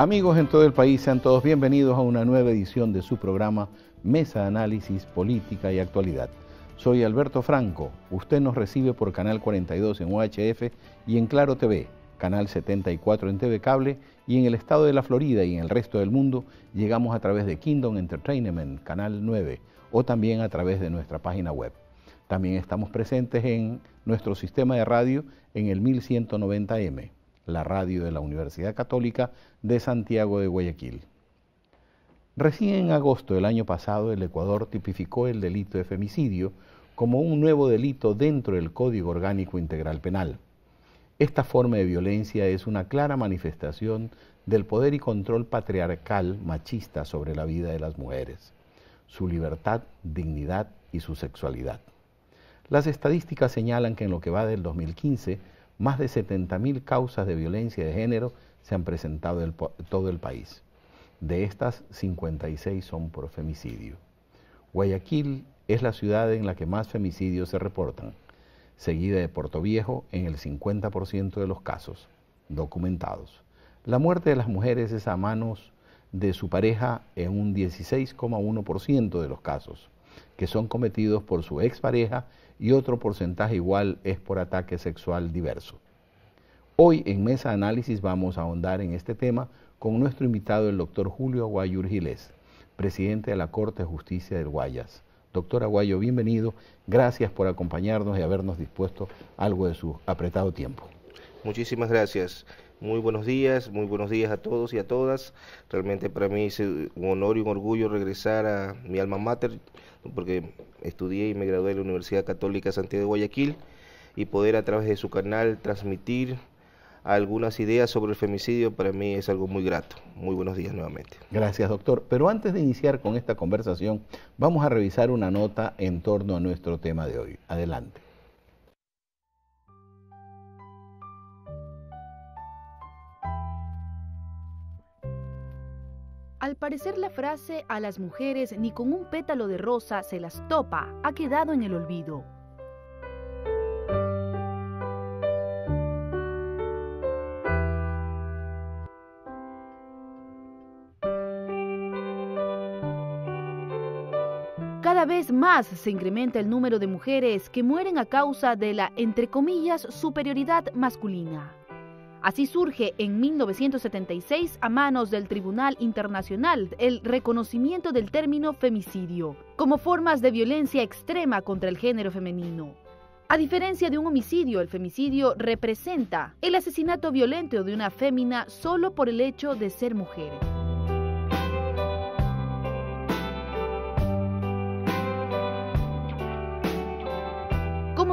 Amigos en todo el país, sean todos bienvenidos a una nueva edición de su programa Mesa de Análisis Política y Actualidad. Soy Alberto Franco. Usted nos recibe por Canal 42 en UHF y en Claro TV, Canal 74 en TV Cable y en el estado de la Florida y en el resto del mundo llegamos a través de Kingdom Entertainment, Canal 9, o también a través de nuestra página web. También estamos presentes en nuestro sistema de radio en el 1190M la radio de la Universidad Católica de Santiago de Guayaquil. Recién en agosto del año pasado el Ecuador tipificó el delito de femicidio como un nuevo delito dentro del Código Orgánico Integral Penal. Esta forma de violencia es una clara manifestación del poder y control patriarcal machista sobre la vida de las mujeres, su libertad, dignidad y su sexualidad. Las estadísticas señalan que en lo que va del 2015, más de mil causas de violencia de género se han presentado en todo el país. De estas, 56 son por femicidio. Guayaquil es la ciudad en la que más femicidios se reportan, seguida de Puerto Viejo en el 50% de los casos documentados. La muerte de las mujeres es a manos de su pareja en un 16,1% de los casos que son cometidos por su expareja y otro porcentaje igual es por ataque sexual diverso. Hoy en Mesa Análisis vamos a ahondar en este tema con nuestro invitado el doctor Julio Aguayo Giles, presidente de la Corte de Justicia del Guayas. Doctor Aguayo, bienvenido. Gracias por acompañarnos y habernos dispuesto algo de su apretado tiempo. Muchísimas gracias. Muy buenos días, muy buenos días a todos y a todas. Realmente para mí es un honor y un orgullo regresar a mi alma mater, porque estudié y me gradué de la Universidad Católica Santiago de Guayaquil, y poder a través de su canal transmitir algunas ideas sobre el femicidio para mí es algo muy grato. Muy buenos días nuevamente. Gracias, doctor. Pero antes de iniciar con esta conversación, vamos a revisar una nota en torno a nuestro tema de hoy. Adelante. Al parecer la frase a las mujeres ni con un pétalo de rosa se las topa ha quedado en el olvido. Cada vez más se incrementa el número de mujeres que mueren a causa de la, entre comillas, superioridad masculina. Así surge en 1976 a manos del Tribunal Internacional el reconocimiento del término femicidio como formas de violencia extrema contra el género femenino. A diferencia de un homicidio, el femicidio representa el asesinato violento de una fémina solo por el hecho de ser mujer.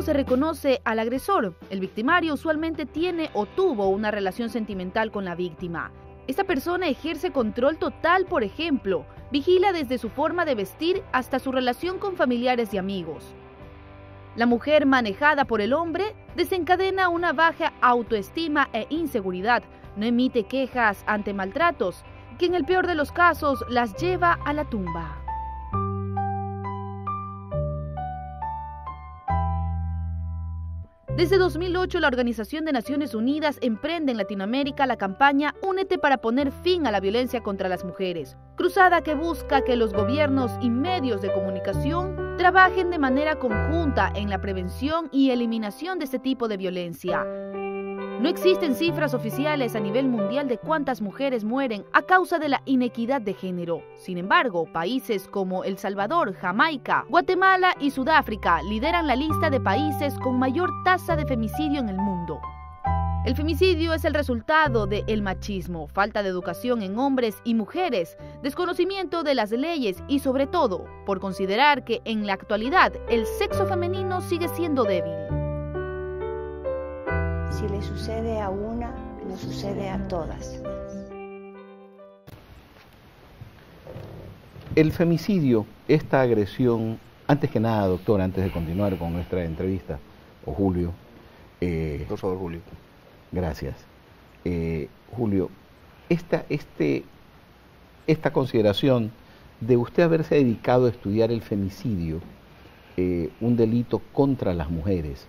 se reconoce al agresor. El victimario usualmente tiene o tuvo una relación sentimental con la víctima. Esta persona ejerce control total, por ejemplo, vigila desde su forma de vestir hasta su relación con familiares y amigos. La mujer manejada por el hombre desencadena una baja autoestima e inseguridad, no emite quejas ante maltratos, que en el peor de los casos las lleva a la tumba. Desde 2008, la Organización de Naciones Unidas emprende en Latinoamérica la campaña Únete para poner fin a la violencia contra las mujeres, cruzada que busca que los gobiernos y medios de comunicación trabajen de manera conjunta en la prevención y eliminación de este tipo de violencia. No existen cifras oficiales a nivel mundial de cuántas mujeres mueren a causa de la inequidad de género. Sin embargo, países como El Salvador, Jamaica, Guatemala y Sudáfrica lideran la lista de países con mayor tasa de femicidio en el mundo. El femicidio es el resultado del machismo, falta de educación en hombres y mujeres, desconocimiento de las leyes y sobre todo por considerar que en la actualidad el sexo femenino sigue siendo débil. Si le sucede a una, lo sucede a todas. El femicidio, esta agresión, antes que nada, doctor, antes de continuar con nuestra entrevista, o Julio. Eh, Por Julio. Gracias. Eh, Julio, esta, este, esta consideración de usted haberse dedicado a estudiar el femicidio, eh, un delito contra las mujeres,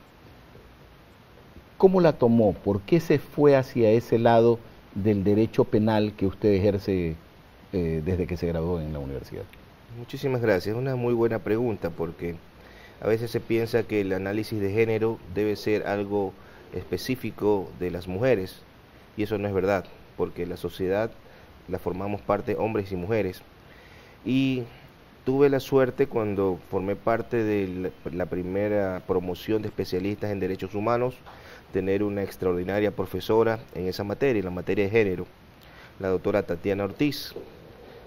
¿Cómo la tomó? ¿Por qué se fue hacia ese lado del derecho penal que usted ejerce eh, desde que se graduó en la universidad? Muchísimas gracias. Una muy buena pregunta porque a veces se piensa que el análisis de género debe ser algo específico de las mujeres y eso no es verdad porque la sociedad la formamos parte hombres y mujeres y tuve la suerte cuando formé parte de la primera promoción de especialistas en derechos humanos tener una extraordinaria profesora en esa materia, en la materia de género, la doctora Tatiana Ortiz,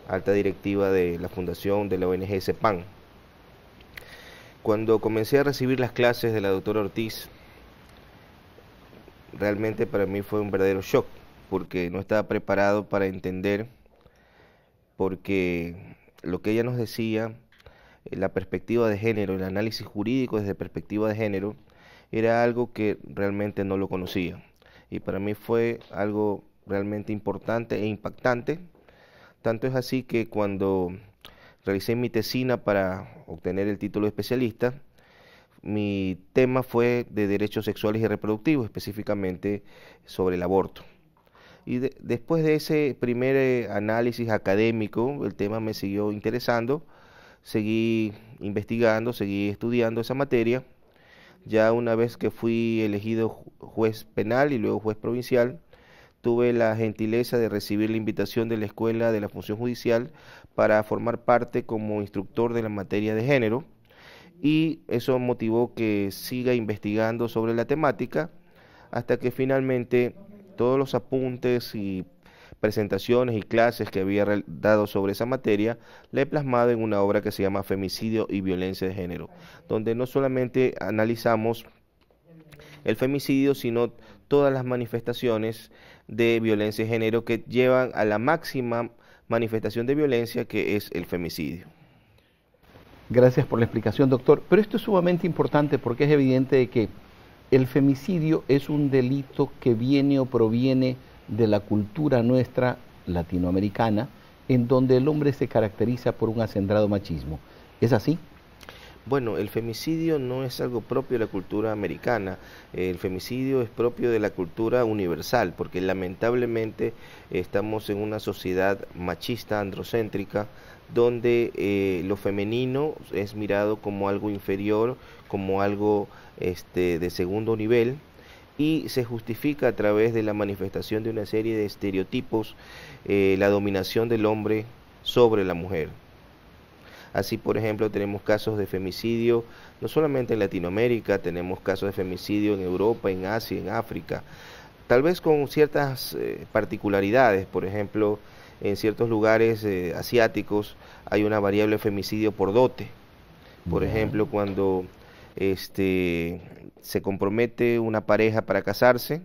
alta directiva de la Fundación de la ONG CEPAN. Cuando comencé a recibir las clases de la doctora Ortiz, realmente para mí fue un verdadero shock, porque no estaba preparado para entender, porque lo que ella nos decía, eh, la perspectiva de género, el análisis jurídico desde perspectiva de género, era algo que realmente no lo conocía. Y para mí fue algo realmente importante e impactante. Tanto es así que cuando realicé mi tesina para obtener el título de especialista, mi tema fue de derechos sexuales y reproductivos, específicamente sobre el aborto. Y después de ese primer eh, análisis académico, el tema me siguió interesando, seguí investigando, seguí estudiando esa materia ya una vez que fui elegido juez penal y luego juez provincial, tuve la gentileza de recibir la invitación de la Escuela de la Función Judicial para formar parte como instructor de la materia de género y eso motivó que siga investigando sobre la temática hasta que finalmente todos los apuntes y presentaciones y clases que había dado sobre esa materia, la he plasmado en una obra que se llama Femicidio y Violencia de Género, donde no solamente analizamos el femicidio, sino todas las manifestaciones de violencia de género que llevan a la máxima manifestación de violencia que es el femicidio. Gracias por la explicación, doctor. Pero esto es sumamente importante porque es evidente que el femicidio es un delito que viene o proviene de la cultura nuestra latinoamericana, en donde el hombre se caracteriza por un acendrado machismo. ¿Es así? Bueno, el femicidio no es algo propio de la cultura americana, el femicidio es propio de la cultura universal, porque lamentablemente estamos en una sociedad machista, androcéntrica, donde eh, lo femenino es mirado como algo inferior, como algo este, de segundo nivel, y se justifica a través de la manifestación de una serie de estereotipos eh, la dominación del hombre sobre la mujer. Así, por ejemplo, tenemos casos de femicidio, no solamente en Latinoamérica, tenemos casos de femicidio en Europa, en Asia, en África, tal vez con ciertas eh, particularidades, por ejemplo, en ciertos lugares eh, asiáticos hay una variable femicidio por dote. Por ejemplo, cuando este, se compromete una pareja para casarse,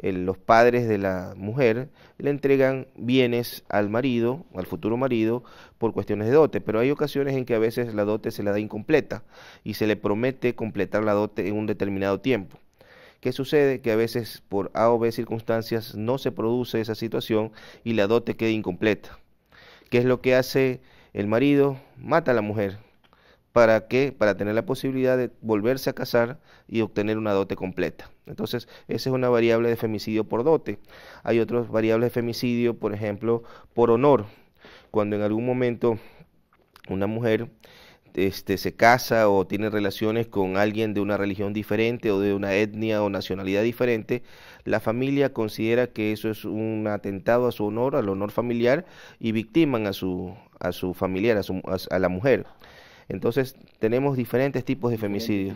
los padres de la mujer le entregan bienes al marido, al futuro marido, por cuestiones de dote, pero hay ocasiones en que a veces la dote se la da incompleta y se le promete completar la dote en un determinado tiempo. ¿Qué sucede? Que a veces por A o B circunstancias no se produce esa situación y la dote queda incompleta. ¿Qué es lo que hace el marido? Mata a la mujer para qué para tener la posibilidad de volverse a casar y obtener una dote completa. Entonces, esa es una variable de femicidio por dote. Hay otras variables de femicidio, por ejemplo, por honor, cuando en algún momento una mujer este, se casa o tiene relaciones con alguien de una religión diferente o de una etnia o nacionalidad diferente, la familia considera que eso es un atentado a su honor, al honor familiar y victiman a su, a su familiar, a la mujer. Entonces tenemos diferentes tipos de femicidio.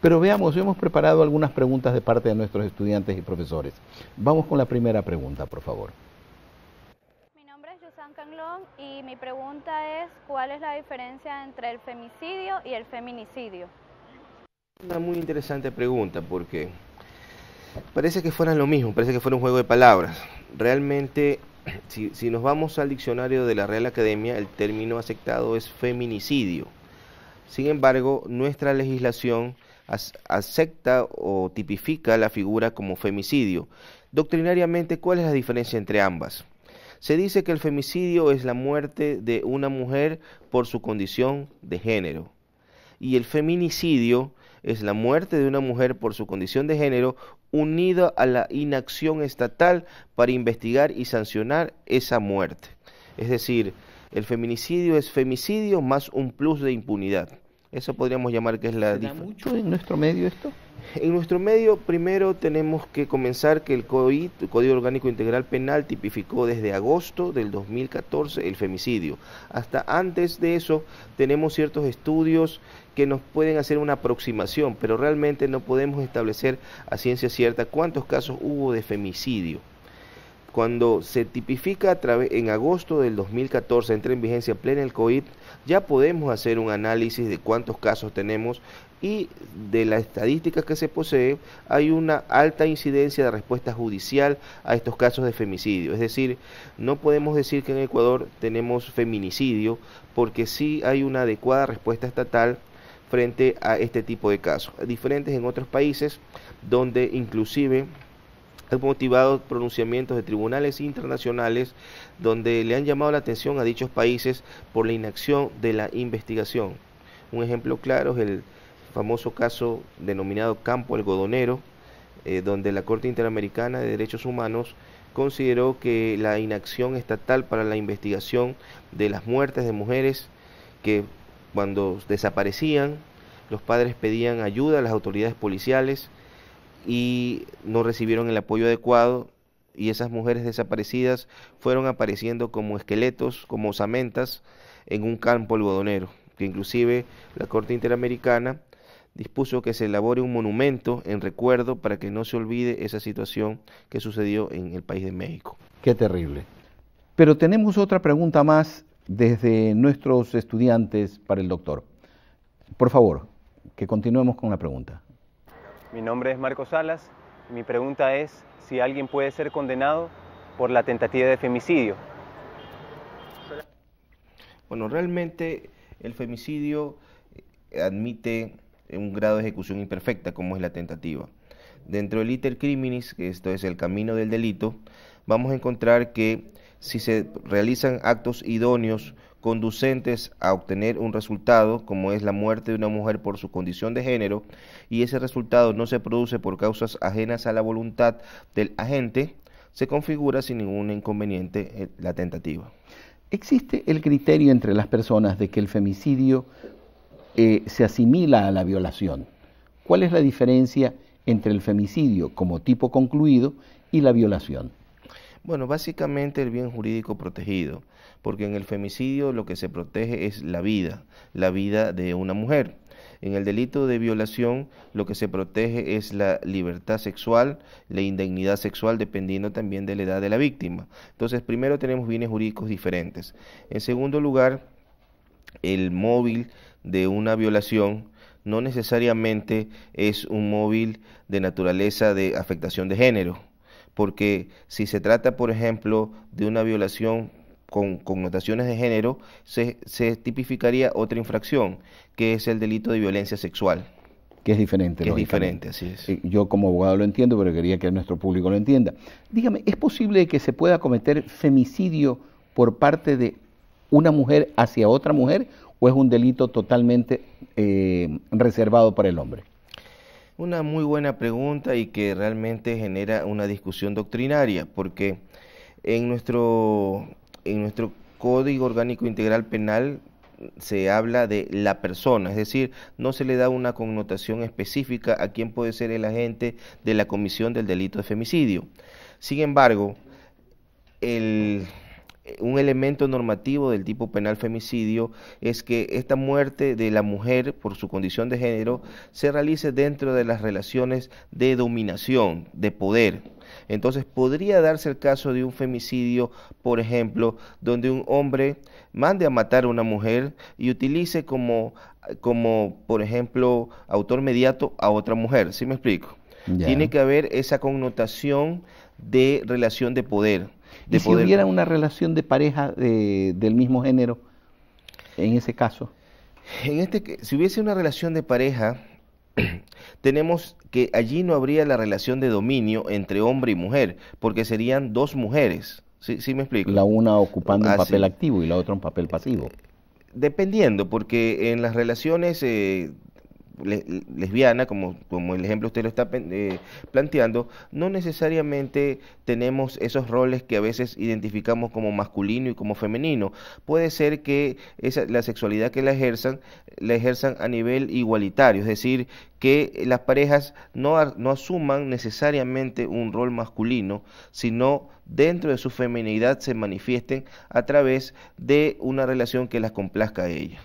Pero veamos, hemos preparado algunas preguntas de parte de nuestros estudiantes y profesores. Vamos con la primera pregunta, por favor. Mi nombre es Yusan Canglón y mi pregunta es, ¿cuál es la diferencia entre el femicidio y el feminicidio? Una muy interesante pregunta porque parece que fueran lo mismo, parece que fuera un juego de palabras. Realmente si, nos vamos al diccionario de la Real Academia, el término aceptado es feminicidio. Sin embargo, nuestra legislación acepta o tipifica la figura como femicidio. Doctrinariamente, ¿cuál es la diferencia entre ambas? Se dice que el femicidio es la muerte de una mujer por su condición de género y el feminicidio es la muerte de una mujer por su condición de género unida a la inacción estatal para investigar y sancionar esa muerte. Es decir, el feminicidio es femicidio más un plus de impunidad. Eso podríamos llamar que es la diferencia. mucho en nuestro medio esto? En nuestro medio, primero tenemos que comenzar que el el Código Orgánico Integral Penal, tipificó desde agosto del 2014 el femicidio. Hasta antes de eso, tenemos ciertos estudios que nos pueden hacer una aproximación, pero realmente no podemos establecer a ciencia cierta cuántos casos hubo de femicidio. Cuando se tipifica en agosto del 2014, entra en vigencia plena el COVID, ya podemos hacer un análisis de cuántos casos tenemos y de las estadísticas que se posee hay una alta incidencia de respuesta judicial a estos casos de femicidio. Es decir, no podemos decir que en Ecuador tenemos feminicidio porque sí hay una adecuada respuesta estatal frente a este tipo de casos. Diferentes en otros países donde inclusive han motivado pronunciamientos de tribunales internacionales donde le han llamado la atención a dichos países por la inacción de la investigación. Un ejemplo claro es el famoso caso denominado campo algodonero, eh, donde la Corte Interamericana de Derechos Humanos consideró que la inacción estatal para la investigación de las muertes de mujeres que cuando desaparecían, los padres pedían ayuda a las autoridades policiales y no recibieron el apoyo adecuado y esas mujeres desaparecidas fueron apareciendo como esqueletos, como osamentas en un campo algodonero, que inclusive la Corte Interamericana dispuso que se elabore un monumento en recuerdo para que no se olvide esa situación que sucedió en el país de México. Qué terrible. Pero tenemos otra pregunta más desde nuestros estudiantes para el doctor. Por favor, que continuemos con la pregunta. Mi nombre es Marco Salas mi pregunta es si alguien puede ser condenado por la tentativa de femicidio. Bueno, realmente el femicidio eh, admite un grado de ejecución imperfecta como es la tentativa. Dentro del iter criminis, que esto es el camino del delito, vamos a encontrar que si se realizan actos idóneos conducentes a obtener un resultado, como es la muerte de una mujer por su condición de género, y ese resultado no se produce por causas ajenas a la voluntad del agente, se configura sin ningún inconveniente eh, la tentativa. ¿Existe el criterio entre las personas de que el femicidio eh, se asimila a la violación? ¿Cuál es la diferencia entre el femicidio como tipo concluido y la violación? Bueno, básicamente el bien jurídico protegido, porque en el femicidio lo que se protege es la vida, la vida de una mujer. En el delito de violación lo que se protege es la libertad sexual, la indignidad sexual, dependiendo también de la edad de la víctima. Entonces, primero tenemos bienes jurídicos diferentes. En segundo lugar, el móvil de una violación no necesariamente es un móvil de naturaleza de afectación de género porque si se trata, por ejemplo, de una violación con connotaciones de género, se, tipificaría otra infracción, que es el delito de violencia sexual. Que es diferente. Que es diferente, así es. Eh, yo como abogado lo entiendo, pero quería que nuestro público lo entienda. Dígame, ¿es posible que se pueda cometer femicidio por parte de una mujer hacia otra mujer o es un delito totalmente eh, reservado para el hombre? Una muy buena pregunta y que realmente genera una discusión doctrinaria, porque en nuestro, en nuestro Código Orgánico Integral Penal se habla de la persona, es decir, no se le da una connotación específica a quién puede ser el agente de la comisión del delito de femicidio. Sin embargo, el un elemento normativo del tipo penal femicidio es que esta muerte de la mujer por su condición de género se realice dentro de las relaciones de dominación, de poder. Entonces podría darse el caso de un femicidio, por ejemplo, donde un hombre mande a matar a una mujer y utilice como, como por ejemplo, autor mediato a otra mujer. ¿Sí me explico? Tiene que haber esa connotación de relación de poder si hubiera una relación de pareja del mismo género, en ese caso? En este, si hubiese una relación de pareja, tenemos que allí no habría la relación de dominio entre hombre y mujer, porque serían dos mujeres. ¿Sí, me explico? La una ocupando un ah, papel activo y la otra un papel pasivo. Dependiendo, porque en las relaciones eh, lesbiana, como, el ejemplo usted lo está eh, planteando, no necesariamente tenemos esos roles que a veces identificamos como masculino y como femenino. Puede ser que la sexualidad que la ejerzan, la ejerzan a nivel igualitario, es decir, que las parejas no, no asuman necesariamente un rol masculino, sino dentro de su feminidad se manifiesten a través de una relación que las complazca a ellas.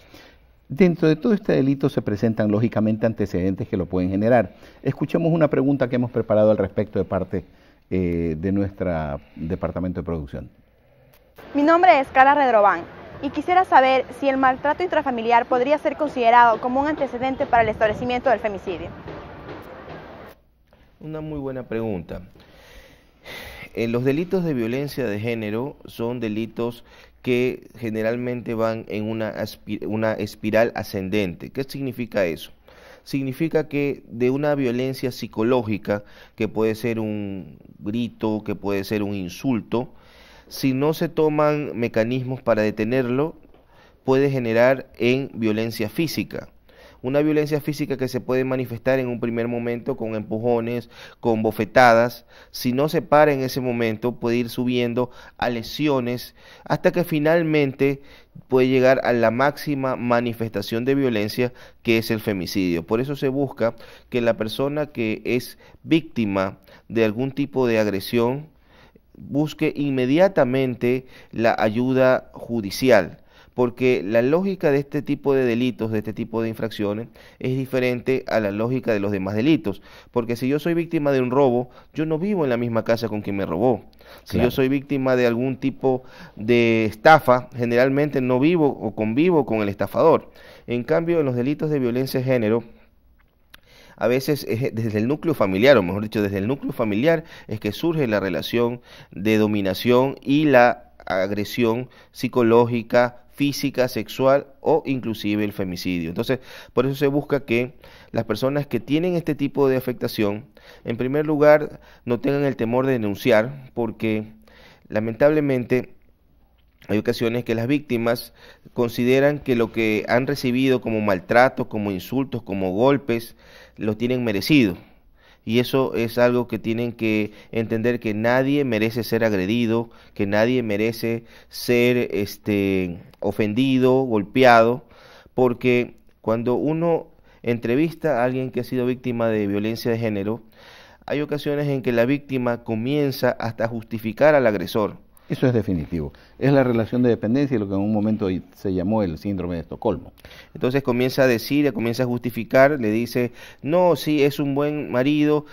Dentro de todo este delito se presentan lógicamente antecedentes que lo pueden generar. Escuchemos una pregunta que hemos preparado al respecto de parte eh, de nuestro departamento de producción. Mi nombre es Carla Redrobán y quisiera saber si el maltrato intrafamiliar podría ser considerado como un antecedente para el establecimiento del femicidio. Una muy buena pregunta. En eh, los delitos de violencia de género son delitos que generalmente van en una, una espiral ascendente. ¿Qué significa eso? significa que de una violencia psicológica, que puede ser un grito, que puede ser un insulto, si no se toman mecanismos para detenerlo, puede generar en violencia física. Una violencia física que se puede manifestar en un primer momento con empujones, con bofetadas. Si no se para en ese momento, puede ir subiendo a lesiones hasta que finalmente puede llegar a la máxima manifestación de violencia que es el femicidio. Por eso se busca que la persona que es víctima de algún tipo de agresión busque inmediatamente la ayuda judicial porque la lógica de este tipo de delitos, de este tipo de infracciones, es diferente a la lógica de los demás delitos. Porque si yo soy víctima de un robo, yo no vivo en la misma casa con quien me robó. Si yo soy víctima de algún tipo de estafa, generalmente no vivo o convivo con el estafador. En cambio, en los delitos de violencia de género, a veces desde el núcleo familiar, o mejor dicho, desde el núcleo familiar es que surge la relación de dominación y la agresión psicológica, física, sexual o inclusive el femicidio. Entonces, por eso se busca que las personas que tienen este tipo de afectación, en primer lugar, no tengan el temor de denunciar, porque lamentablemente hay ocasiones que las víctimas consideran que lo que han recibido como maltrato, como insultos, como golpes, lo tienen merecido y eso es algo que tienen que entender que nadie merece ser agredido, que nadie merece ser este ofendido, golpeado, porque cuando uno entrevista a alguien que ha sido víctima de violencia de género, hay ocasiones en que la víctima comienza hasta justificar al agresor eso es definitivo. Es la relación de dependencia y lo que en un momento se llamó el síndrome de Estocolmo. Entonces comienza a decir, comienza a justificar, le dice, no, sí, es un buen marido,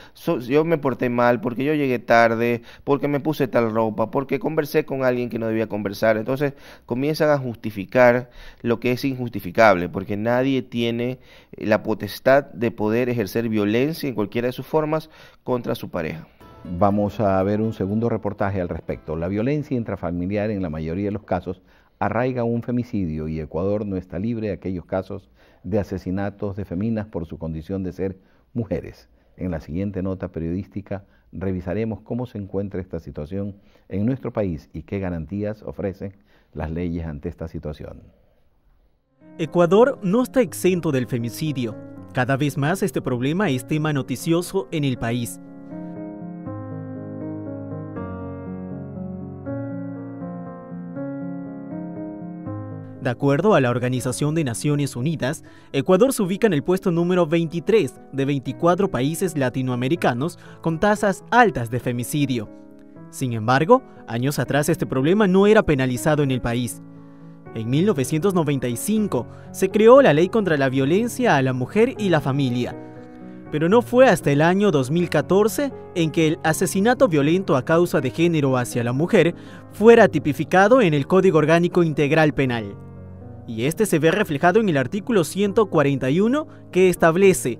yo me porté mal porque yo llegué tarde, porque me puse tal ropa, porque conversé con alguien que no debía conversar. Entonces comienzan a justificar lo que es injustificable, porque nadie tiene eh, la potestad de poder ejercer violencia en cualquiera de sus formas contra su pareja. Vamos a ver un segundo reportaje al respecto. La violencia intrafamiliar en la mayoría de los casos arraiga un femicidio y Ecuador no está libre de aquellos casos de asesinatos de feminas por su condición de ser mujeres. En la siguiente nota periodística revisaremos cómo se encuentra esta situación en nuestro país y qué garantías ofrecen las leyes ante esta situación. Ecuador no está exento del femicidio. Cada vez más este problema es tema noticioso en el país. De acuerdo a la Organización de Naciones Unidas, Ecuador se ubica en el puesto número 23 de 24 países latinoamericanos con tasas altas de femicidio. Sin embargo, años atrás este problema no era penalizado en el país. En 1995 se creó la Ley contra la Violencia a la Mujer y la Familia, pero no fue hasta el año 2014 en que el asesinato violento a causa de género hacia la mujer fuera tipificado en el Código Orgánico Integral Penal y este se ve reflejado en el artículo 141 que establece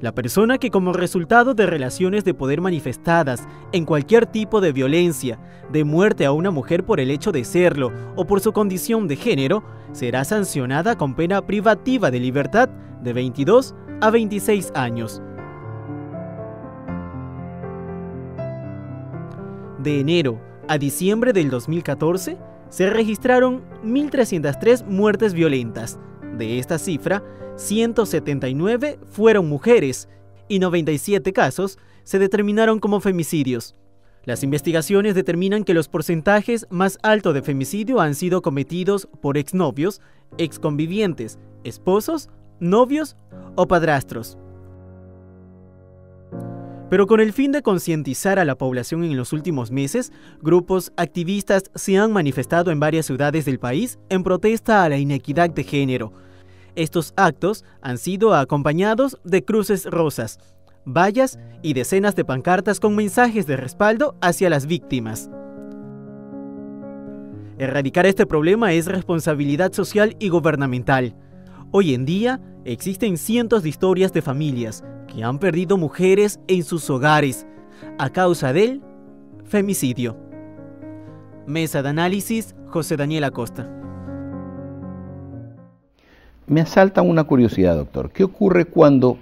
la persona que como resultado de relaciones de poder manifestadas en cualquier tipo de violencia, de muerte a una mujer por el hecho de serlo o por su condición de género, será sancionada con pena privativa de libertad de 22 a 26 años. De enero a diciembre del 2014, se registraron 1.303 muertes violentas. De esta cifra, 179 fueron mujeres y 97 casos se determinaron como femicidios. Las investigaciones determinan que los porcentajes más altos de femicidio han sido cometidos por exnovios, exconvivientes, esposos, novios o padrastros. Pero con el fin de concientizar a la población en los últimos meses, grupos activistas se han manifestado en varias ciudades del país en protesta a la inequidad de género. Estos actos han sido acompañados de cruces rosas, vallas y decenas de pancartas con mensajes de respaldo hacia las víctimas. Erradicar este problema es responsabilidad social y gubernamental. Hoy en día, Existen cientos de historias de familias que han perdido mujeres en sus hogares a causa del femicidio. Mesa de análisis, José Daniel Acosta. Me asalta una curiosidad, doctor. ¿Qué ocurre cuando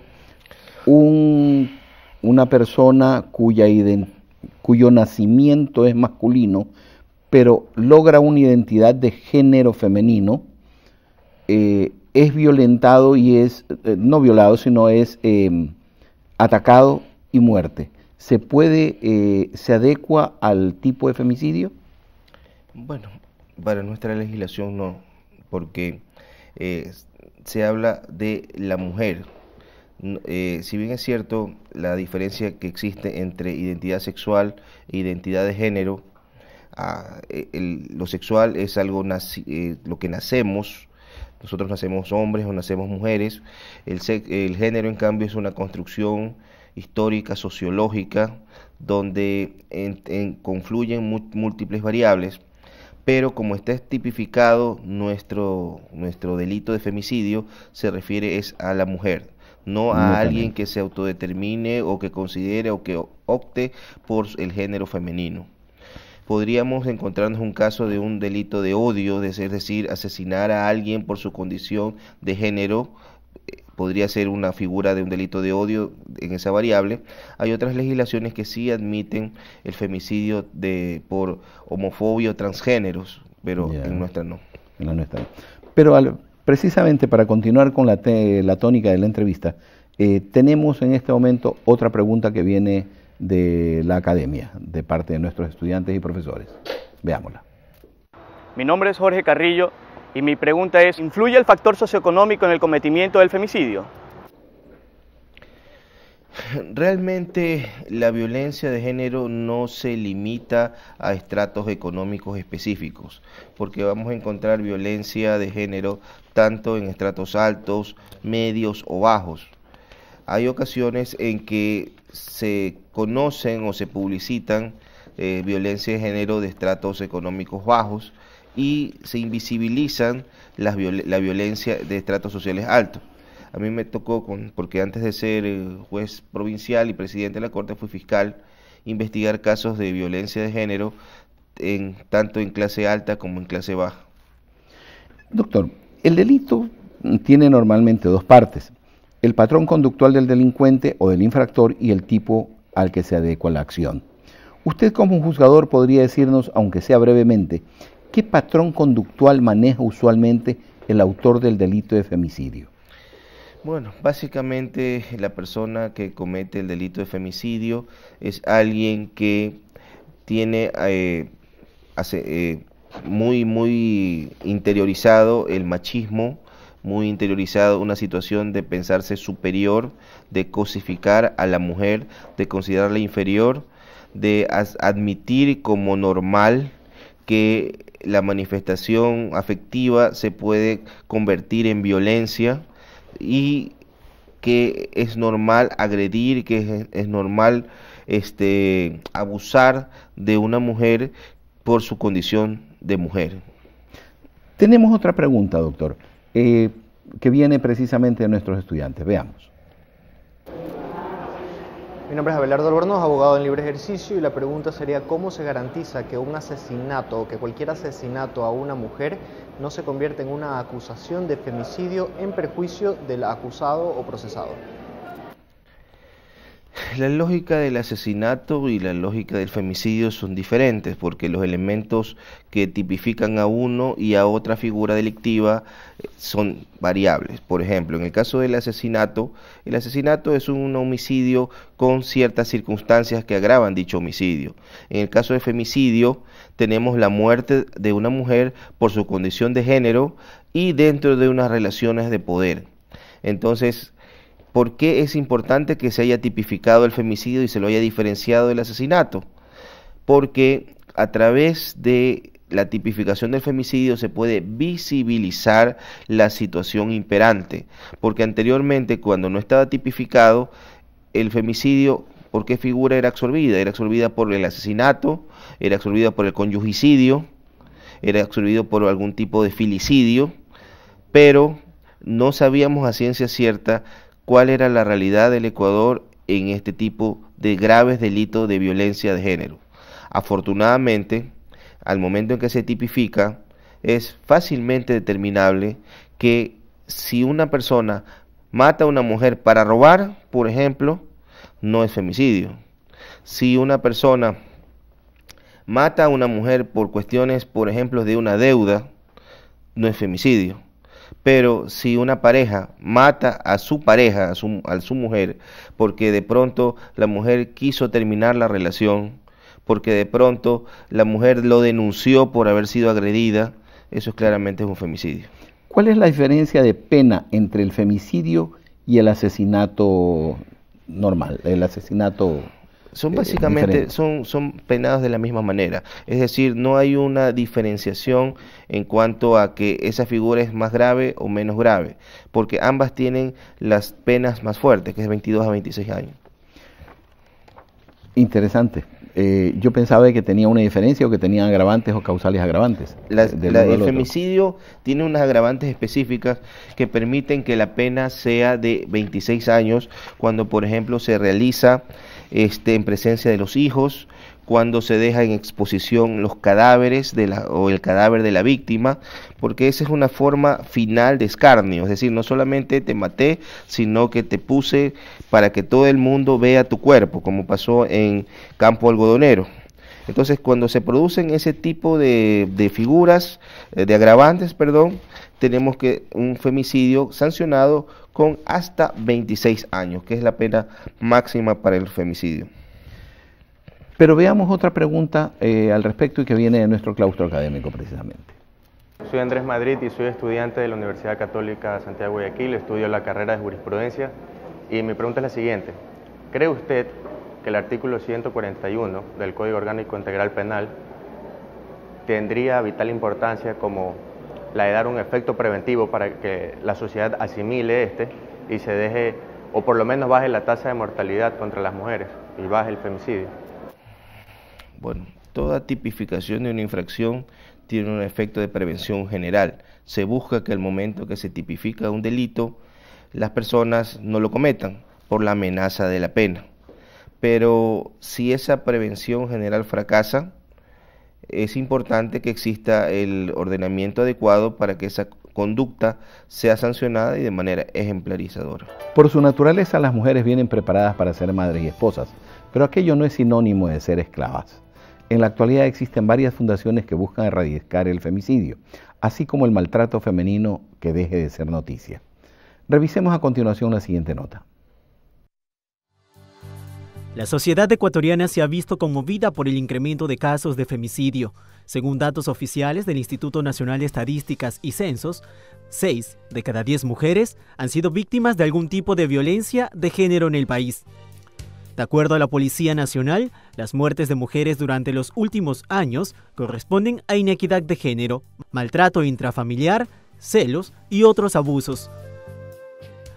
una persona cuyo nacimiento es masculino, pero logra una identidad de género femenino, eh, es violentado y es, eh, no violado, sino es em, atacado y muerte. ¿Se puede, eh, se adecua al tipo de femicidio? Bueno, para nuestra legislación no, porque eh, se habla de la mujer. si bien es cierto la diferencia que existe entre identidad sexual e identidad de género, ah, e, lo sexual es algo lo que nacemos, nosotros nacemos hombres o nacemos mujeres. El, el género, en cambio, es una construcción histórica, sociológica, donde confluyen múltiples variables. Pero como está tipificado nuestro, nuestro delito de femicidio, se refiere es a la mujer, no a alguien que se autodetermine o que considere o que opte por el género femenino podríamos encontrarnos un caso de un delito de odio, es decir, asesinar a alguien por su condición de género, eh, podría ser una figura de un delito de odio en esa variable. Hay otras legislaciones que sí admiten el femicidio de por homofobia o transgéneros, pero en nuestra no. En la Pero precisamente para continuar con la, la tónica de la entrevista, eh, tenemos en este momento otra pregunta que viene de la academia, de parte de nuestros estudiantes y profesores. Veámosla. Mi nombre es Jorge Carrillo y mi pregunta es, ¿influye el factor socioeconómico en el cometimiento del femicidio? Realmente la violencia de género no se limita a estratos económicos específicos, porque vamos a encontrar violencia de género tanto en estratos altos, medios o bajos. Hay ocasiones en que se conocen o se publicitan eh, violencia de género de estratos económicos bajos y se invisibilizan las la violencia de estratos sociales altos. A mí me tocó, con, porque antes de ser eh, juez provincial y presidente de la Corte fui fiscal, investigar casos de violencia de género en, tanto en clase alta como en clase baja. Doctor, el delito tiene normalmente dos partes, el patrón conductual del delincuente o del infractor y el tipo al que se adecua la acción. Usted como un juzgador podría decirnos, aunque sea brevemente, ¿qué patrón conductual maneja usualmente el autor del delito de femicidio? Bueno, básicamente la persona que comete el delito de femicidio es alguien que tiene eh, hace, eh, muy, muy interiorizado el machismo, muy interiorizado una situación de pensarse superior, de cosificar a la mujer, de considerarla inferior, de admitir como normal que la manifestación afectiva se puede convertir en violencia y que es normal agredir, que es, normal este, abusar de una mujer por su condición de mujer. Tenemos otra pregunta, doctor. Eh, que viene precisamente de nuestros estudiantes. Veamos. Mi nombre es Abelardo Albornoz, abogado en libre ejercicio, y la pregunta sería cómo se garantiza que un asesinato o que cualquier asesinato a una mujer no se convierta en una acusación de femicidio en perjuicio del acusado o procesado. Pues, la lógica del asesinato y la lógica del femicidio son diferentes porque los elementos que tipifican a uno y a otra figura delictiva eh, son variables. Por ejemplo, en el caso del asesinato, el asesinato es un homicidio con ciertas circunstancias que agravan dicho homicidio. En el caso del femicidio, tenemos la muerte de una mujer por su condición de género y dentro de unas relaciones de poder. Entonces, ¿Por qué es importante que se haya tipificado el femicidio y se lo haya diferenciado del asesinato? Porque a través de la tipificación del femicidio se puede visibilizar la situación imperante, porque anteriormente cuando no estaba tipificado, el femicidio, ¿por qué figura era absorbida? Era absorbida por el asesinato, era absorbida por el conyugicidio, era absorbido por algún tipo de filicidio, pero no sabíamos a ciencia cierta cuál era la realidad del Ecuador en este tipo de graves delitos de violencia de género. Afortunadamente, al momento en que se tipifica, es fácilmente determinable que si una persona mata a una mujer para robar, por ejemplo, no es femicidio. Si una persona mata a una mujer por cuestiones, por ejemplo, de una deuda, no es femicidio. Pero si una pareja mata a su pareja, a su, su mujer, porque de pronto la mujer quiso terminar la relación, porque de pronto la mujer lo denunció por haber sido agredida, eso claramente es un femicidio. ¿Cuál es la diferencia de pena entre el femicidio y el asesinato normal, el asesinato son eh, básicamente, son, son penados de la misma manera. Es decir, no hay una diferenciación en cuanto a que esa figura es más grave o menos grave, porque ambas tienen las penas más fuertes, que es 22 a 26 años. Interesante. Eh, yo pensaba que tenía una diferencia o que tenían agravantes o causales agravantes. el femicidio tiene unas agravantes específicas que permiten que la pena sea de 26 años cuando, por ejemplo, se realiza este, en presencia de los hijos, cuando se deja en exposición los cadáveres de la, o el cadáver de la víctima, porque esa es una forma final de escarnio, es decir, no solamente te maté, sino que te puse para que todo el mundo vea tu cuerpo, como pasó en Campo Algodonero. Entonces, cuando se producen ese tipo de, de figuras, eh, de agravantes, perdón, tenemos que un femicidio sancionado con hasta 26 años, que es la pena máxima para el femicidio. Pero veamos otra pregunta eh, al respecto y que viene de nuestro claustro académico precisamente. Soy Andrés Madrid y soy estudiante de la Universidad Católica de Santiago de Guayaquil, estudio la carrera de jurisprudencia y mi pregunta es la siguiente. ¿Cree usted que el artículo 141 del Código Orgánico Integral Penal tendría vital importancia como la de dar un efecto preventivo para que la sociedad asimile este y se deje, o por lo menos baje la tasa de mortalidad contra las mujeres y baje el femicidio. Bueno, toda tipificación de una infracción tiene un efecto de prevención general. Se busca que al momento que se tipifica un delito, las personas no lo cometan por la amenaza de la pena. Pero si esa prevención general fracasa, es importante que exista el ordenamiento adecuado para que esa conducta sea sancionada y de manera ejemplarizadora. Por su naturaleza, las mujeres vienen preparadas para ser madres y esposas, pero aquello no es sinónimo de ser esclavas. En la actualidad existen varias fundaciones que buscan erradicar el femicidio, así como el maltrato femenino que deje de ser noticia. Revisemos a continuación la siguiente nota. La sociedad ecuatoriana se ha visto conmovida por el incremento de casos de femicidio. Según datos oficiales del Instituto Nacional de Estadísticas y Censos, 6 de cada 10 mujeres han sido víctimas de algún tipo de violencia de género en el país. De acuerdo a la Policía Nacional, las muertes de mujeres durante los últimos años corresponden a inequidad de género, maltrato intrafamiliar, celos y otros abusos.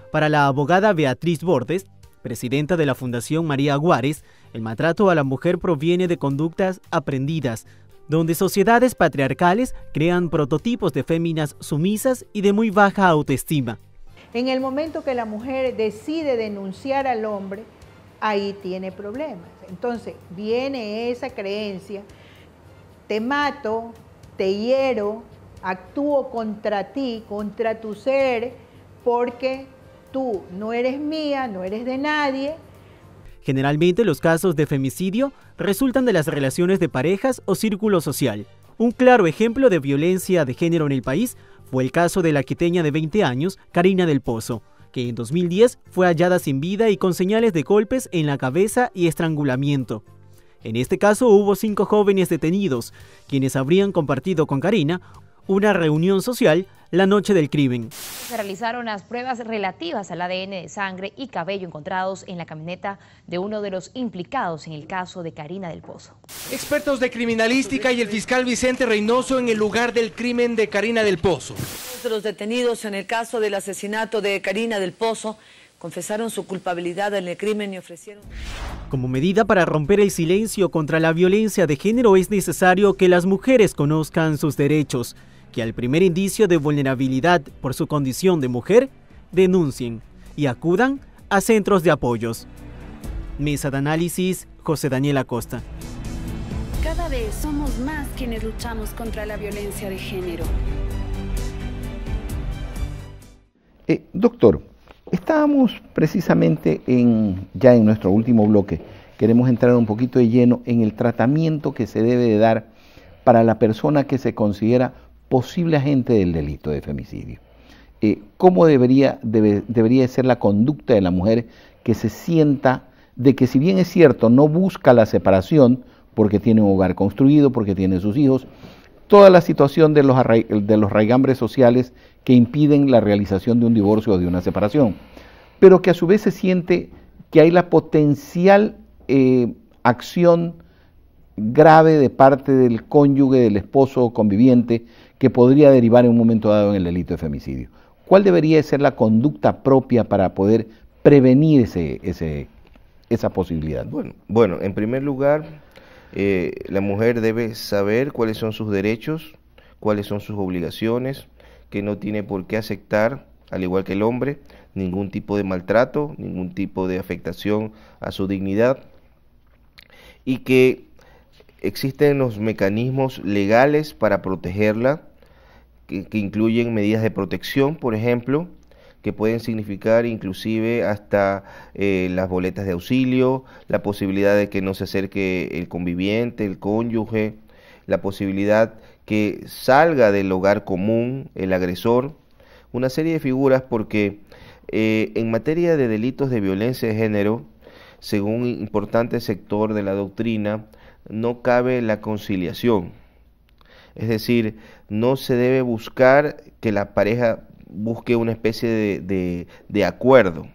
Para la abogada Beatriz Bordes, presidenta de la Fundación María Aguárez, el maltrato a la mujer proviene de conductas aprendidas, donde sociedades patriarcales crean prototipos de féminas sumisas y de muy baja autoestima. En el momento que la mujer decide denunciar al hombre, ahí tiene problemas. Entonces viene esa creencia, te mato, te hiero, actúo contra ti, contra tu ser, porque tú no eres mía, no eres de nadie. Generalmente los casos de femicidio resultan de las relaciones de parejas o círculo social. Un claro ejemplo de violencia de género en el país fue el caso de la quiteña de 20 años, Karina del Pozo, que en 2010 fue hallada sin vida y con señales de golpes en la cabeza y estrangulamiento. En este caso hubo cinco jóvenes detenidos, quienes habrían compartido con Karina una reunión social la noche del crimen. Se realizaron las pruebas relativas al ADN de sangre y cabello encontrados en la camioneta de uno de los implicados en el caso de Karina del Pozo. Expertos de criminalística y el fiscal Vicente Reynoso en el lugar del crimen de Karina del Pozo. Los detenidos en el caso del asesinato de Karina del Pozo confesaron su culpabilidad en el crimen y ofrecieron... Como medida para romper el silencio contra la violencia de género es necesario que las mujeres conozcan sus derechos al primer indicio de vulnerabilidad por su condición de mujer, denuncien y acudan a centros de apoyos. Mesa de análisis, José Daniel Acosta. Cada vez somos más quienes luchamos contra la violencia de género. Eh, doctor, estábamos precisamente en, ya en nuestro último bloque. Queremos entrar un poquito de lleno en el tratamiento que se debe de dar para la persona que se considera posible agente del delito de femicidio. Eh, ¿Cómo debería, debería ser la conducta de la mujer que se sienta de que si bien es cierto, no busca la separación porque tiene un hogar construido, porque tiene sus hijos, toda la situación de los, de raigambres sociales que impiden la realización de un divorcio o de una separación, pero que a su vez se siente que hay la potencial eh, acción grave de parte del cónyuge, del esposo conviviente, que podría derivar en un momento dado en el delito de femicidio. ¿Cuál debería ser la conducta propia para poder prevenir ese, esa posibilidad? Bueno, bueno, en primer lugar, eh, la mujer debe saber cuáles son sus derechos, cuáles son sus obligaciones, que no tiene por qué aceptar, al igual que el hombre, ningún tipo de maltrato, ningún tipo de afectación a su dignidad y que existen los mecanismos legales para protegerla que, incluyen medidas de protección, por ejemplo, que pueden significar inclusive hasta eh, las boletas de auxilio, la posibilidad de que no se acerque el conviviente, el cónyuge, la posibilidad que salga del hogar común el agresor, una serie de figuras porque eh, en materia de delitos de violencia de género, según un importante sector de la doctrina, no cabe la conciliación. Es decir, no se debe buscar que la pareja busque una especie de, acuerdo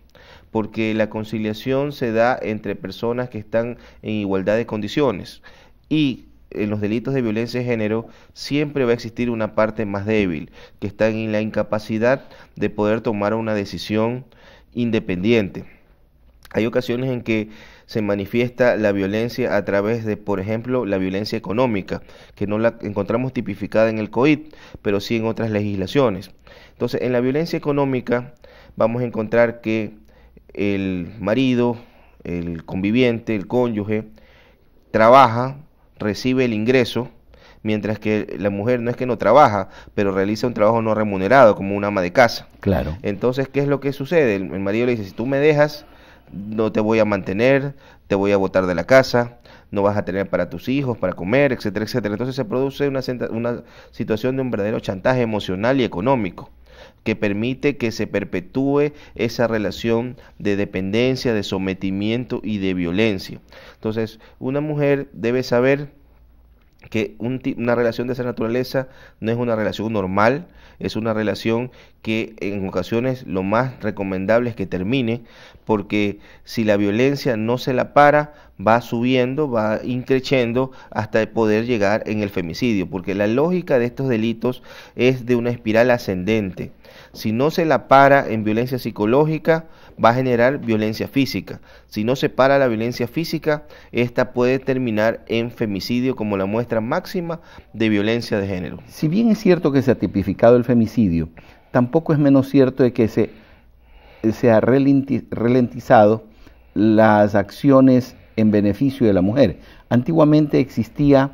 porque la conciliación se da entre personas que están en igualdad de condiciones y en los delitos de violencia de género siempre va a existir una parte más débil, que está en la incapacidad de poder tomar una decisión independiente. Hay ocasiones en que se manifiesta la violencia a través de, por ejemplo, la violencia económica, que no la encontramos tipificada en el COIT, pero sí en otras legislaciones. Entonces, en la violencia económica vamos a encontrar que el marido, el conviviente, el cónyuge, trabaja, recibe el ingreso, mientras que la mujer no es que no trabaja, pero realiza un trabajo no remunerado como una ama de casa. Claro. Entonces, ¿qué es lo que sucede? El, marido le dice, si tú me dejas, no te voy a mantener, te voy a botar de la casa, no vas a tener para tus hijos, para comer, etcétera, etcétera. Entonces se produce una, una situación de un verdadero chantaje emocional y económico que permite que se perpetúe esa relación de dependencia, de sometimiento y de violencia. Entonces, una mujer debe saber que una relación de esa naturaleza no es una relación normal, es una relación que en ocasiones lo más recomendable es que termine, porque si la violencia no se la para, va subiendo, va increciendo hasta poder llegar en el femicidio, porque la lógica de estos delitos es de una espiral ascendente. Si no se la para en violencia psicológica, va a generar violencia física. Si no se para la violencia física, esta puede terminar en femicidio como la muestra máxima de violencia de género. Si bien es cierto que se ha tipificado el femicidio, tampoco es menos cierto de que se, se ha ralentizado las acciones en beneficio de la mujer. Antiguamente existía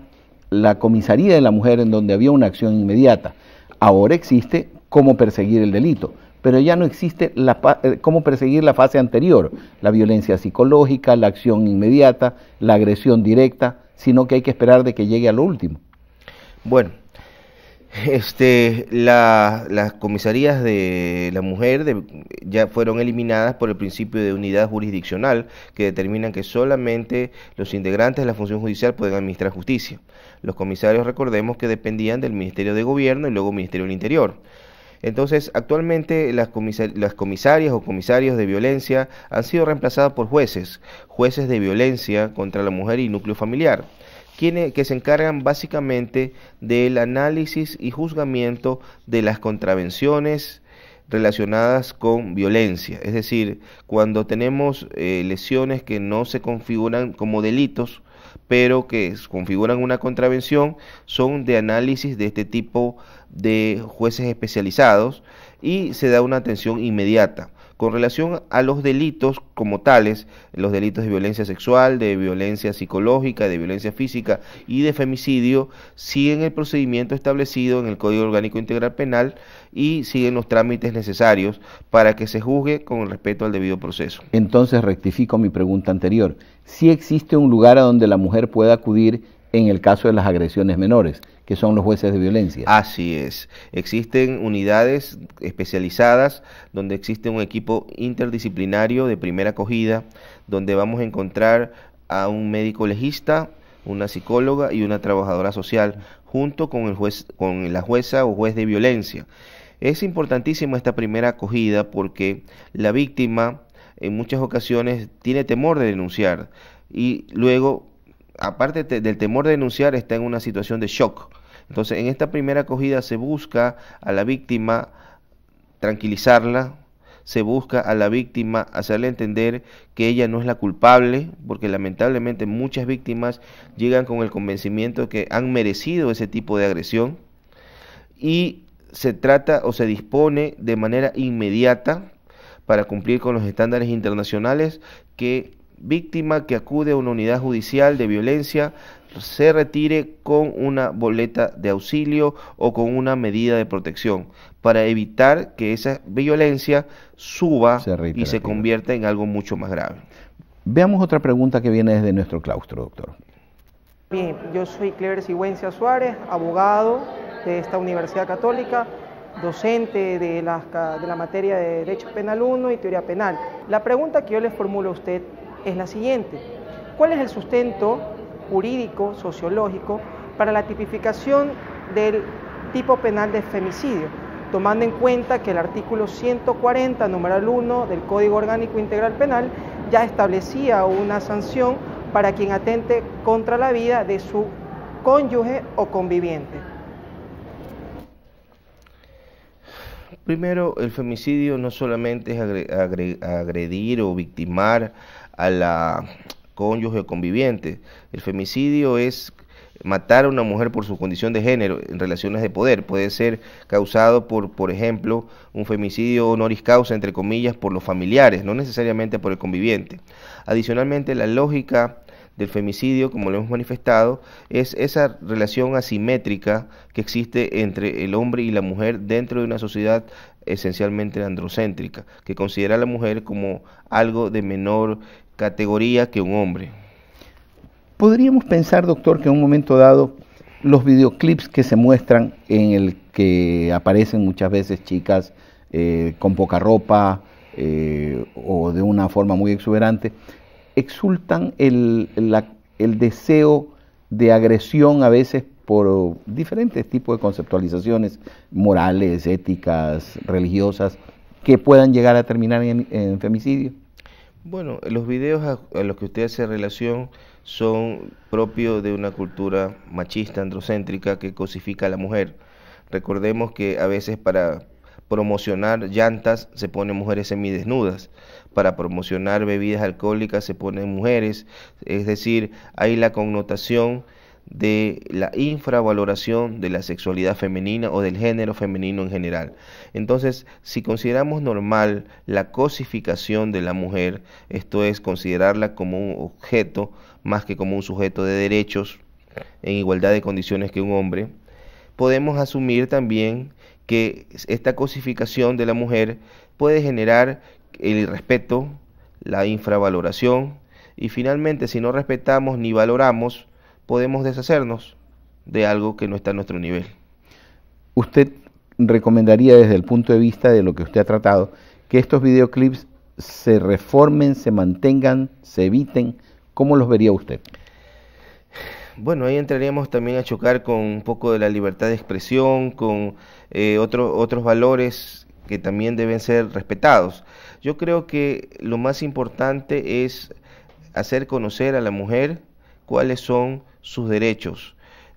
la comisaría de la mujer en donde había una acción inmediata. Ahora existe cómo perseguir el delito, pero ya no existe eh, cómo perseguir la fase anterior, la violencia psicológica, la acción inmediata, la agresión directa, sino que hay que esperar de que llegue a lo último. Bueno, este, las comisarías de la mujer ya fueron eliminadas por el principio de unidad jurisdiccional que determinan que solamente los integrantes de la función judicial pueden administrar justicia. Los comisarios recordemos que dependían del Ministerio de Gobierno y luego Ministerio del Interior. Entonces, actualmente las, las comisarias o comisarios de violencia han sido reemplazadas por jueces, jueces de violencia contra la mujer y núcleo familiar que se encargan básicamente del análisis y juzgamiento de las contravenciones relacionadas con violencia, es decir, cuando tenemos eh, lesiones que no se configuran como delitos, pero que configuran una contravención, son de análisis de este tipo de jueces especializados y se da una atención inmediata. Con relación a los delitos como tales, los delitos de violencia sexual, de violencia psicológica, de violencia física y de femicidio, siguen el procedimiento establecido en el Código Orgánico Integral Penal y siguen los trámites necesarios para que se juzgue con respeto al debido proceso. Entonces rectifico mi pregunta anterior. Si existe un lugar a donde la mujer pueda acudir en el caso de las agresiones menores, que son los jueces de violencia. Así es. Existen unidades especializadas donde existe un equipo interdisciplinario de primera acogida, donde vamos a encontrar a un médico legista, una psicóloga y una trabajadora social, junto con, el juez, con la jueza o juez de violencia. Es importantísima esta primera acogida porque la víctima en muchas ocasiones tiene temor de denunciar y luego, aparte del temor de denunciar, está en una situación de shock entonces, en esta primera acogida se busca a la víctima tranquilizarla, se busca a la víctima hacerle entender que ella no es la culpable, porque lamentablemente muchas víctimas llegan con el convencimiento que han merecido ese tipo de agresión y se trata o se dispone de manera inmediata para cumplir con los estándares internacionales que víctima que acude a una unidad judicial de violencia se retire con una boleta de auxilio o con una medida de protección para evitar que esa violencia suba y se convierta en algo mucho más grave. Veamos otra pregunta que viene desde nuestro claustro, doctor. Bien, yo soy Clever Sigüencia Suárez, abogado de esta Universidad Católica, docente de la, de la materia de Derecho Penal 1 y Teoría Penal. La pregunta que yo les formulo a usted es la siguiente. ¿Cuál es el sustento jurídico, sociológico, para la tipificación del tipo penal de femicidio, tomando en cuenta que el artículo 140, numeral 1 del Código Orgánico Integral Penal ya establecía una sanción para quien atente contra la vida de su cónyuge o conviviente. Primero, el femicidio no solamente es agredir o victimar a la, cónyuge o conviviente. El femicidio es matar a una mujer por su condición de género en relaciones de poder. Puede ser causado por, por ejemplo, un femicidio honoris causa, entre comillas, por los familiares, no necesariamente por el conviviente. Adicionalmente, la lógica del femicidio, como lo hemos manifestado, es esa relación asimétrica que existe entre el hombre y la mujer dentro de una sociedad esencialmente androcéntrica, que considera a la mujer como algo de menor categoría que un hombre. Podríamos pensar, doctor, que en un momento dado los videoclips que se muestran en el que aparecen muchas veces chicas eh, con poca ropa eh, o de una forma muy exuberante, exultan el, deseo de agresión a veces por diferentes tipos de conceptualizaciones morales, éticas, religiosas, que puedan llegar a terminar en, en femicidio? Bueno, los videos a, los que usted hace relación son propios de una cultura machista, androcéntrica, que cosifica a la mujer. Recordemos que a veces para promocionar llantas se ponen mujeres semidesnudas, para promocionar bebidas alcohólicas se ponen mujeres, es decir, hay la connotación de la infravaloración de la sexualidad femenina o del género femenino en general. Entonces, si consideramos normal la cosificación de la mujer, esto es considerarla como un objeto más que como un sujeto de derechos en igualdad de condiciones que un hombre, podemos asumir también que esta cosificación de la mujer puede generar el respeto, la infravaloración y finalmente si no respetamos ni valoramos podemos deshacernos de algo que no está a nuestro nivel. Usted recomendaría desde el punto de vista de lo que usted ha tratado, que estos videoclips se reformen, se mantengan, se eviten. ¿Cómo los vería usted? Bueno, ahí entraríamos también a chocar con un poco de la libertad de expresión, con eh, otros valores que también deben ser respetados. Yo creo que lo más importante es hacer conocer a la mujer cuáles son sus derechos,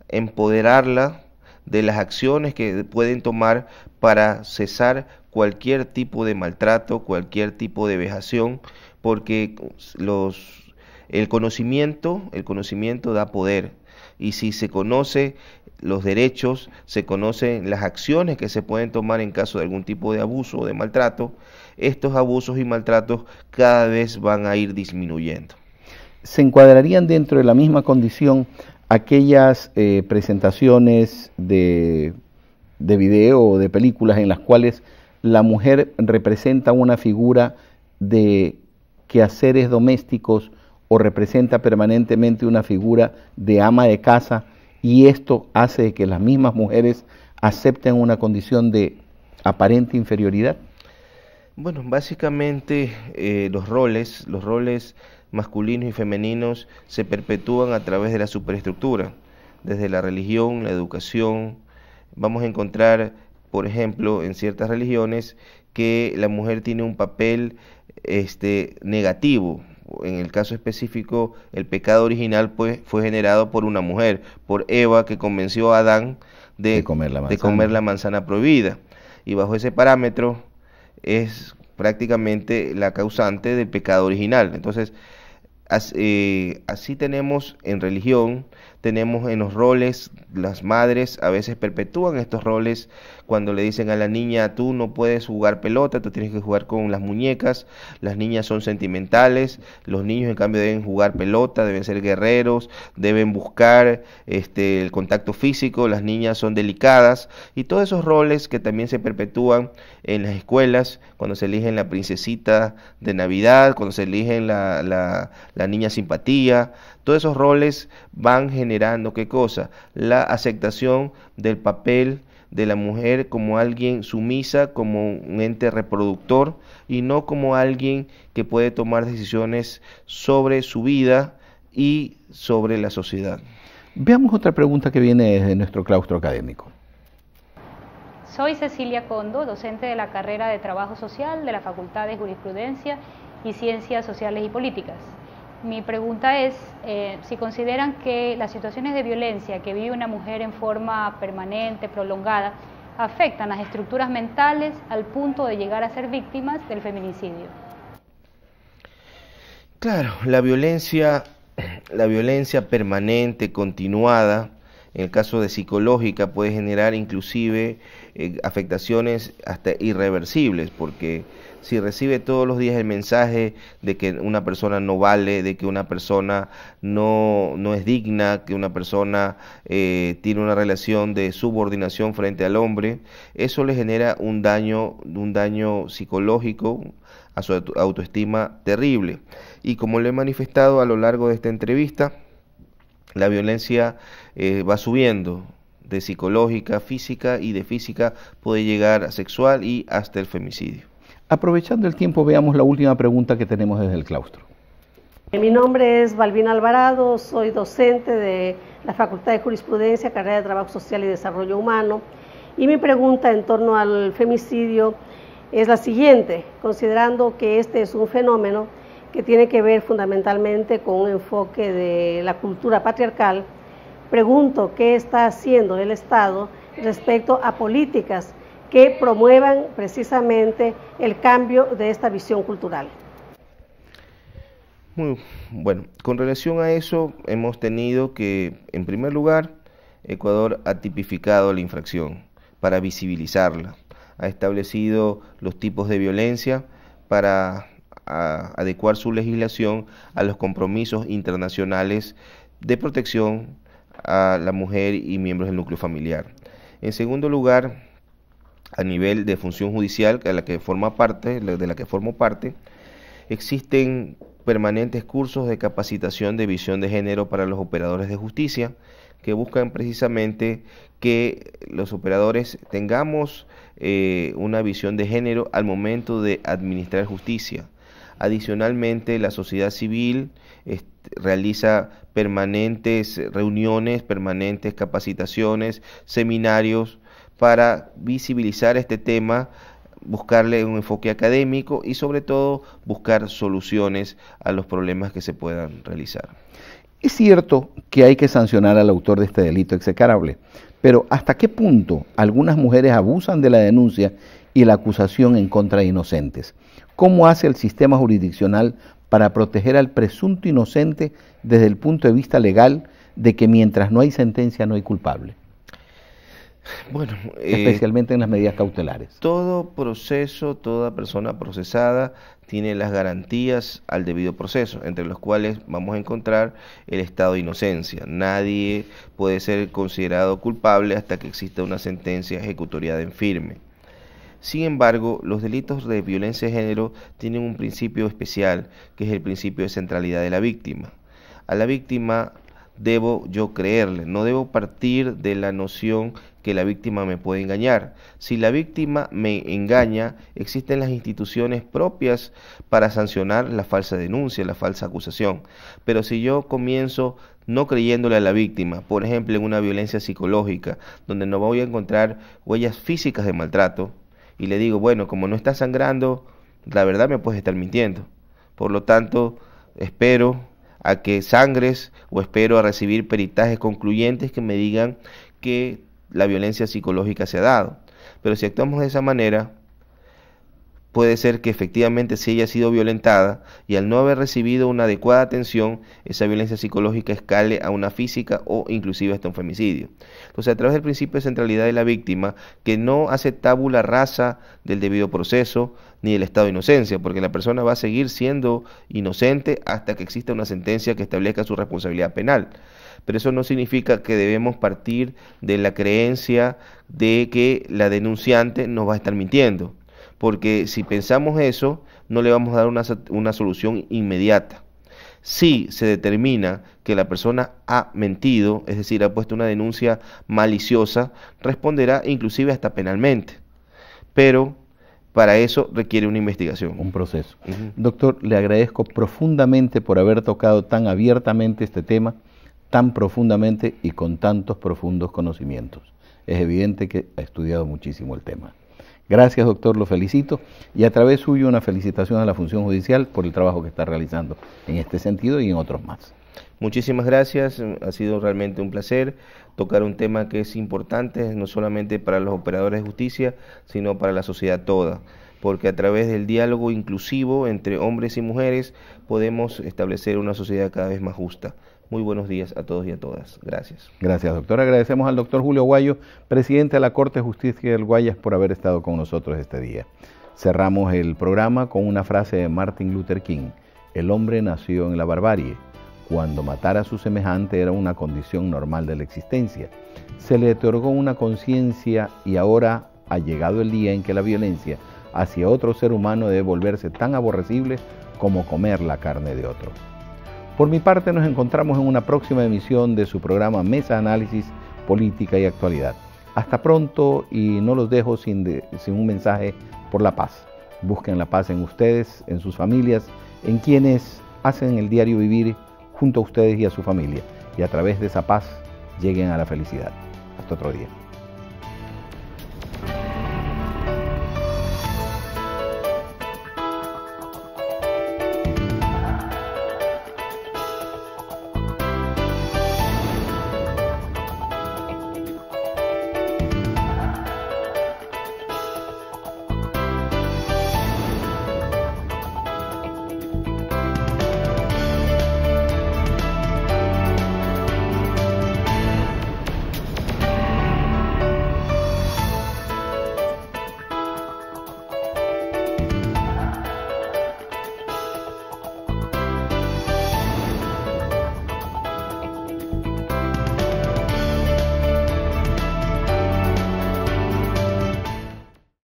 empoderarla de las acciones que pueden tomar para cesar cualquier tipo de maltrato, cualquier tipo de vejación, porque los, el conocimiento, el conocimiento da poder. Y si se conoce los derechos, se conocen las acciones que se pueden tomar en caso de algún tipo de abuso o de maltrato, estos abusos y maltratos cada vez van a ir disminuyendo se encuadrarían dentro de la misma condición aquellas eh, presentaciones de, de video o de películas en las cuales la mujer representa una figura de quehaceres domésticos o representa permanentemente una figura de ama de casa y esto hace que las mismas mujeres acepten una condición de aparente inferioridad? Bueno, básicamente eh, los roles, los roles masculinos y femeninos se perpetúan a través de la superestructura, desde la religión, la educación. Vamos a encontrar, por ejemplo, en ciertas religiones que la mujer tiene un papel este, negativo. En el caso específico, el pecado original pues, fue generado por una mujer, por Eva, que convenció a Adán de, comer, la de comer la manzana prohibida. Y bajo ese parámetro es prácticamente la causante del pecado original. Entonces, Así, eh, así tenemos en religión tenemos en los roles, las madres a veces perpetúan estos roles cuando le dicen a la niña, tú no puedes jugar pelota, tú tienes que jugar con las muñecas, las niñas son sentimentales, los niños en cambio deben jugar pelota, deben ser guerreros, deben buscar este, el contacto físico, las niñas son delicadas y todos esos roles que también se perpetúan en las escuelas, cuando se eligen la princesita de Navidad, cuando se eligen la, la niña simpatía, todos esos roles van generando, ¿qué cosa? La aceptación del papel de la mujer como alguien sumisa, como un ente reproductor y no como alguien que puede tomar decisiones sobre su vida y sobre la sociedad. Veamos otra pregunta que viene desde nuestro claustro académico. Soy Cecilia Condo, docente de la carrera de Trabajo Social de la Facultad de Jurisprudencia y Ciencias Sociales y Políticas. Mi pregunta es eh, si consideran que las situaciones de violencia que vive una mujer en forma permanente, prolongada, afectan las estructuras mentales al punto de llegar a ser víctimas del feminicidio. Claro, la violencia, la violencia permanente, continuada, en el caso de psicológica, puede generar inclusive eh, afectaciones hasta irreversibles, porque si recibe todos los días el mensaje de que una persona no vale, de que una persona no, es digna, que una persona eh, tiene una relación de subordinación frente al hombre, eso le genera un daño, un daño psicológico a su autoestima terrible. Y como le he manifestado a lo largo de esta entrevista, la violencia eh, va subiendo de psicológica, física y de física puede llegar a sexual y hasta el femicidio. Aprovechando el tiempo, veamos la última pregunta que tenemos desde el claustro. Eh, mi nombre es Balbina Alvarado, soy docente de la Facultad de Jurisprudencia, carrera de Trabajo Social y Desarrollo Humano. Y mi pregunta en torno al femicidio es la siguiente, considerando que este es un fenómeno que tiene que ver fundamentalmente con un enfoque de la cultura patriarcal, pregunto qué está haciendo el Estado respecto a políticas que promuevan precisamente el cambio de esta visión cultural. Muy bueno, con relación a eso hemos tenido que, en primer lugar, Ecuador ha tipificado la infracción para visibilizarla, ha establecido los tipos de violencia para adecuar su legislación a los compromisos internacionales de protección a la mujer y miembros del núcleo familiar. En segundo lugar, a nivel de función judicial la que forma parte, de la que formo parte, existen permanentes cursos de capacitación de visión de género para los operadores de justicia que buscan precisamente que los operadores tengamos eh, una visión de género al momento de administrar justicia. Adicionalmente, la sociedad civil realiza permanentes reuniones, permanentes capacitaciones, seminarios para visibilizar este tema, buscarle un enfoque académico y sobre todo buscar soluciones a los problemas que se puedan realizar. Es cierto que hay que sancionar al autor de este delito execrable, pero ¿hasta qué punto algunas mujeres abusan de la denuncia y la acusación en contra de inocentes? ¿Cómo hace el sistema jurisdiccional para proteger al presunto inocente desde el punto de vista legal de que mientras no hay sentencia no hay culpable? Bueno, eh, especialmente en las medidas cautelares. Todo proceso, toda persona procesada tiene las garantías al debido proceso, entre los cuales vamos a encontrar el estado de inocencia. Nadie puede ser considerado culpable hasta que exista una sentencia ejecutoriada en firme. Sin embargo, los delitos de violencia de género tienen un principio especial, que es el principio de centralidad de la víctima. A la víctima debo yo creerle, no debo partir de la noción que la víctima me puede engañar. Si la víctima me engaña, existen las instituciones propias para sancionar la falsa denuncia, la falsa acusación. Pero si yo comienzo no creyéndole a la víctima, por ejemplo en una violencia psicológica, donde no voy a encontrar huellas físicas de maltrato, y le digo, bueno, como no está sangrando, la verdad me puedes estar mintiendo. Por lo tanto, espero a que sangres o espero a recibir peritajes concluyentes que me digan que la violencia psicológica se ha dado. Pero si actuamos de esa manera, Puede ser que efectivamente si ella ha sido violentada y al no haber recibido una adecuada atención, esa violencia psicológica escale a una física o inclusive hasta un femicidio. Entonces, a través del principio de centralidad de la víctima, que no hace tabula raza del debido proceso ni del estado de inocencia, porque la persona va a seguir siendo inocente hasta que exista una sentencia que establezca su responsabilidad penal pero eso no significa que debemos partir de la creencia de que la denunciante nos va a estar mintiendo porque si pensamos eso, no le vamos a dar una, solución inmediata. Si se determina que la persona ha mentido, es decir, ha puesto una denuncia maliciosa, responderá inclusive hasta penalmente. Pero para eso requiere una investigación. Un proceso. Doctor, le agradezco profundamente por haber tocado tan abiertamente este tema, tan profundamente y con tantos profundos conocimientos. Es evidente que ha estudiado muchísimo el tema. Gracias, doctor, lo felicito y a través suyo una felicitación a la Función Judicial por el trabajo que está realizando en este sentido y en otros más. Muchísimas gracias, ha sido realmente un placer tocar un tema que es importante no solamente para los operadores de justicia, sino para la sociedad toda, porque a través del diálogo inclusivo entre hombres y mujeres podemos establecer una sociedad cada vez más justa. Muy buenos días a todos y a todas. Gracias. Gracias, doctor. Agradecemos al doctor Julio Guayo, presidente de la Corte de Justicia del Guayas, por haber estado con nosotros este día. Cerramos el programa con una frase de Martin Luther King. El hombre nació en la barbarie. Cuando matar a su semejante era una condición normal de la existencia. Se le otorgó una conciencia y ahora ha llegado el día en que la violencia hacia otro ser humano debe volverse tan aborrecible como comer la carne de otro. Por mi parte, nos encontramos en una próxima emisión de su programa Mesa Análisis, Política y Actualidad. Hasta pronto y no los dejo sin, sin un mensaje por la paz. Busquen la paz en ustedes, en sus familias, en quienes hacen el diario vivir junto a ustedes y a su familia. Y a través de esa paz lleguen a la felicidad. Hasta otro día.